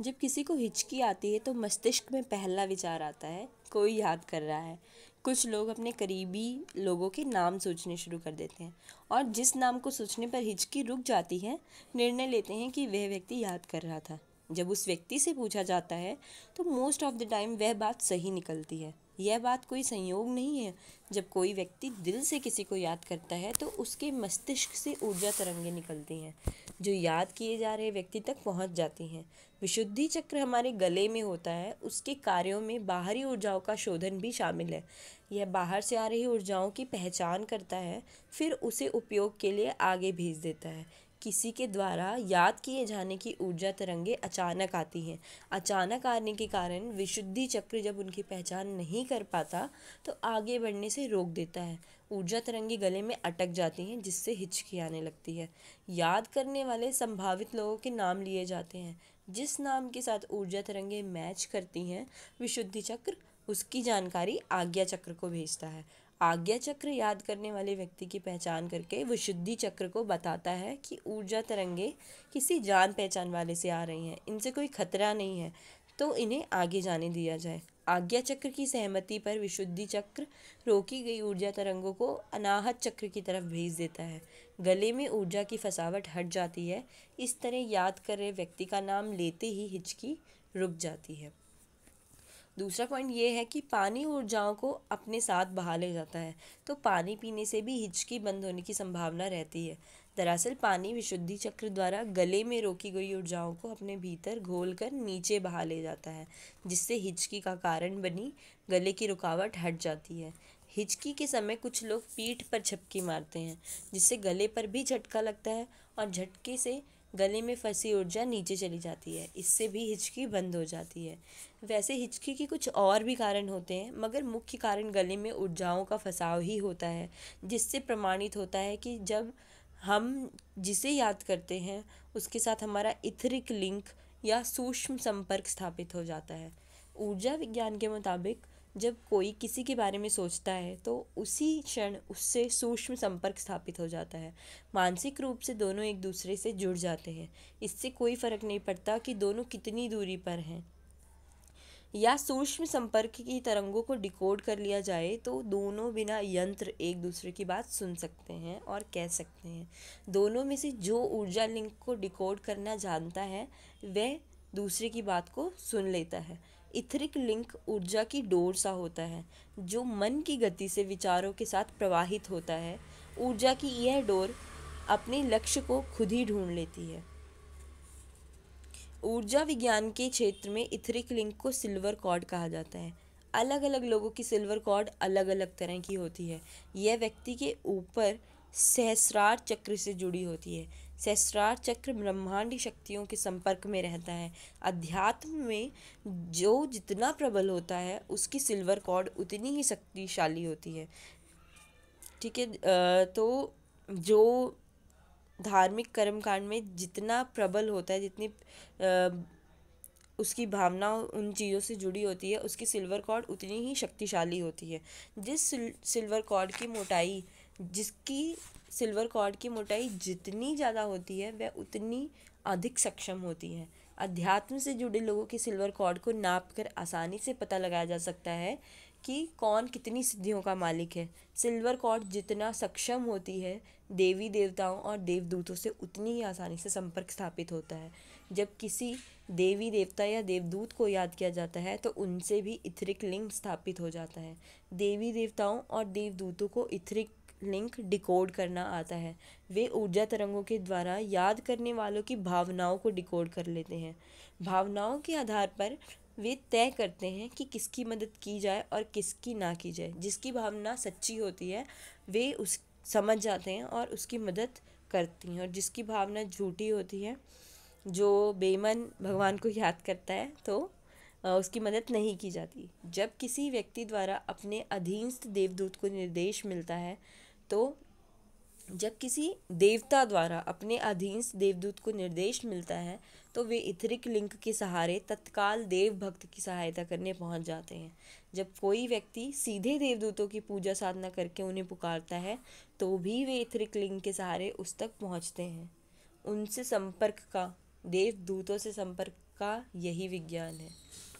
जब किसी को हिचकी आती है तो मस्तिष्क में पहला विचार आता है कोई याद कर रहा है कुछ लोग अपने करीबी लोगों के नाम सोचने शुरू कर देते हैं और जिस नाम को सोचने पर हिचकी रुक जाती है निर्णय लेते हैं कि वह व्यक्ति याद कर रहा था जब उस व्यक्ति से पूछा जाता है तो मोस्ट ऑफ द टाइम वह बात सही निकलती है यह बात कोई संयोग नहीं है जब कोई व्यक्ति दिल से किसी को याद करता है तो उसके मस्तिष्क से ऊर्जा तरंगें निकलती हैं जो याद किए जा रहे व्यक्ति तक पहुंच जाती हैं विशुद्धि चक्र हमारे गले में होता है उसके कार्यों में बाहरी ऊर्जाओं का शोधन भी शामिल है यह बाहर से आ रही ऊर्जाओं की पहचान करता है फिर उसे उपयोग के लिए आगे भेज देता है किसी के द्वारा याद किए जाने की ऊर्जा तरंगे अचानक आती हैं अचानक आने के कारण विशुद्धि चक्र जब उनकी पहचान नहीं कर पाता तो आगे बढ़ने से रोक देता है ऊर्जा तरंगी गले में अटक जाती हैं जिससे हिचकी आने लगती है याद करने वाले संभावित लोगों के नाम लिए जाते हैं जिस नाम के साथ ऊर्जा तरंगे मैच करती हैं विशुद्धि चक्र उसकी जानकारी आज्ञा चक्र को भेजता है आज्ञा चक्र याद करने वाले व्यक्ति की पहचान करके वो शुद्धि चक्र को बताता है कि ऊर्जा तरंगे किसी जान पहचान वाले से आ रही हैं इनसे कोई खतरा नहीं है तो इन्हें आगे जाने दिया जाए आज्ञा चक्र की सहमति पर विशुद्धि चक्र रोकी गई ऊर्जा तरंगों को अनाहत चक्र की तरफ भेज देता है गले में ऊर्जा की फसावट हट जाती है इस तरह याद कर रहे व्यक्ति का नाम लेते ही हिचकी रुक जाती है दूसरा पॉइंट ये है कि पानी ऊर्जाओं को अपने साथ बहा ले जाता है तो पानी पीने से भी हिचकी बंद होने की संभावना रहती है दरअसल पानी विशुद्धि चक्र द्वारा गले में रोकी गई ऊर्जाओं को अपने भीतर घोलकर नीचे बहा ले जाता है जिससे हिचकी का कारण बनी गले की रुकावट हट जाती है हिचकी के समय कुछ लोग पीठ पर छपकी मारते हैं जिससे गले पर भी झटका लगता है और झटके से गले में फंसी ऊर्जा नीचे चली जाती है इससे भी हिचकी बंद हो जाती है वैसे हिचकी के कुछ और भी कारण होते हैं मगर मुख्य कारण गले में ऊर्जाओं का फसाव ही होता है जिससे प्रमाणित होता है कि जब हम जिसे याद करते हैं उसके साथ हमारा इथरिक लिंक या सूक्ष्म संपर्क स्थापित हो जाता है ऊर्जा विज्ञान के मुताबिक जब कोई किसी के बारे में सोचता है तो उसी क्षण उससे सूक्ष्म संपर्क स्थापित हो जाता है मानसिक रूप से दोनों एक दूसरे से जुड़ जाते हैं इससे कोई फ़र्क नहीं पड़ता कि दोनों कितनी दूरी पर हैं या सूक्ष्म संपर्क की तरंगों को डिकोड कर लिया जाए तो दोनों बिना यंत्र एक दूसरे की बात सुन सकते हैं और कह सकते हैं दोनों में से जो ऊर्जा लिंक को डिकोड करना जानता है वह दूसरे की बात को सुन लेता है इथरिक लिंक ऊर्जा की डोर सा होता है जो मन की गति से विचारों के साथ प्रवाहित होता है ऊर्जा की यह डोर अपने लक्ष्य को खुद ही ढूंढ लेती है ऊर्जा विज्ञान के क्षेत्र में इथरिक लिंक को सिल्वर कॉर्ड कहा जाता है अलग अलग लोगों की सिल्वर कॉर्ड अलग अलग तरह की होती है यह व्यक्ति के ऊपर सहस्रार चक्र से जुड़ी होती है सहस्रार चक्र ब्रह्मांडी शक्तियों के संपर्क में रहता है अध्यात्म में जो जितना प्रबल होता है उसकी सिल्वर कॉर्ड उतनी ही शक्तिशाली होती है ठीक है तो जो धार्मिक कर्मकांड में जितना प्रबल होता है जितनी उसकी भावना उन चीज़ों से जुड़ी होती है उसकी सिल्वर कॉर्ड उतनी ही शक्तिशाली होती है जिस सिल्वर कॉर्ड की मोटाई जिसकी सिल्वर कॉर्ड की मोटाई जितनी ज़्यादा होती है वह उतनी अधिक सक्षम होती है अध्यात्म से जुड़े लोगों के सिल्वर कॉर्ड को नाप कर आसानी से पता लगाया जा सकता है कि कौन कितनी सिद्धियों का मालिक है सिल्वर कॉर्ड जितना सक्षम होती है देवी देवताओं और देवदूतों से उतनी ही आसानी से संपर्क स्थापित होता है जब किसी देवी देवता या देवदूत को याद किया जाता है तो उनसे भी इथरिक लिंग स्थापित हो जाता है देवी देवताओं और देवदूतों को इथरिक लिंक डिकोड करना आता है वे ऊर्जा तरंगों के द्वारा याद करने वालों की भावनाओं को डिकोड कर लेते हैं भावनाओं के आधार पर वे तय करते हैं कि किसकी मदद की जाए और किसकी ना की जाए जिसकी भावना सच्ची होती है वे उस समझ जाते हैं और उसकी मदद करती हैं और जिसकी भावना झूठी होती है जो बेमन भगवान को याद करता है तो उसकी मदद नहीं की जाती जब किसी व्यक्ति द्वारा अपने अधीनस्थ देवदूत को निर्देश मिलता है तो जब किसी देवता द्वारा अपने अधीन देवदूत को निर्देश मिलता है तो वे इथरिक लिंक के सहारे तत्काल देव भक्त की सहायता करने पहुंच जाते हैं जब कोई व्यक्ति सीधे देवदूतों की पूजा साधना करके उन्हें पुकारता है तो भी वे इथरिक लिंक के सहारे उस तक पहुंचते हैं उनसे संपर्क का देवदूतों से संपर्क का यही विज्ञान है